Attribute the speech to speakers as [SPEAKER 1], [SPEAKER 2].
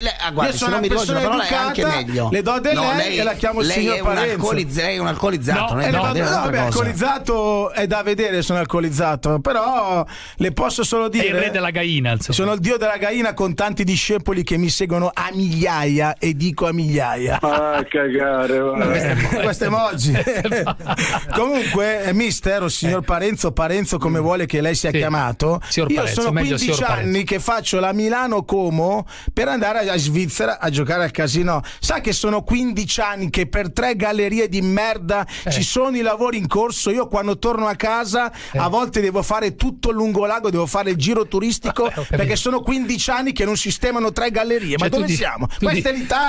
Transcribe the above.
[SPEAKER 1] Le, ah, guarda, Io sono non mi ricordo educata, anche meglio. Le do del no, lei, e la chiamo lei signor Parenzo. Alcolizz- lei è un alcolizzato, no, non è no, no, vabbè, alcolizzato è da vedere sono alcolizzato, però le posso solo dire è il re della gaina, insomma. Sono il dio della gaina con tanti discepoli che mi seguono a migliaia e dico a migliaia. Ah, cagare. queste Questo Comunque, eh, mister o signor eh. Parenzo, Parenzo come mm. vuole che lei sia sì. chiamato, signor io Parenzo, sono 15 anni che faccio la Milano Como per andare a a Svizzera a giocare al casino. Sa che sono 15 anni che per tre gallerie di merda eh. ci sono i lavori in corso. Io quando torno a casa eh. a volte devo fare tutto il lungolago, devo fare il giro turistico ah, perché sono 15 anni che non sistemano tre gallerie. Cioè, Ma dove siamo? Questa dici, è l'Italia.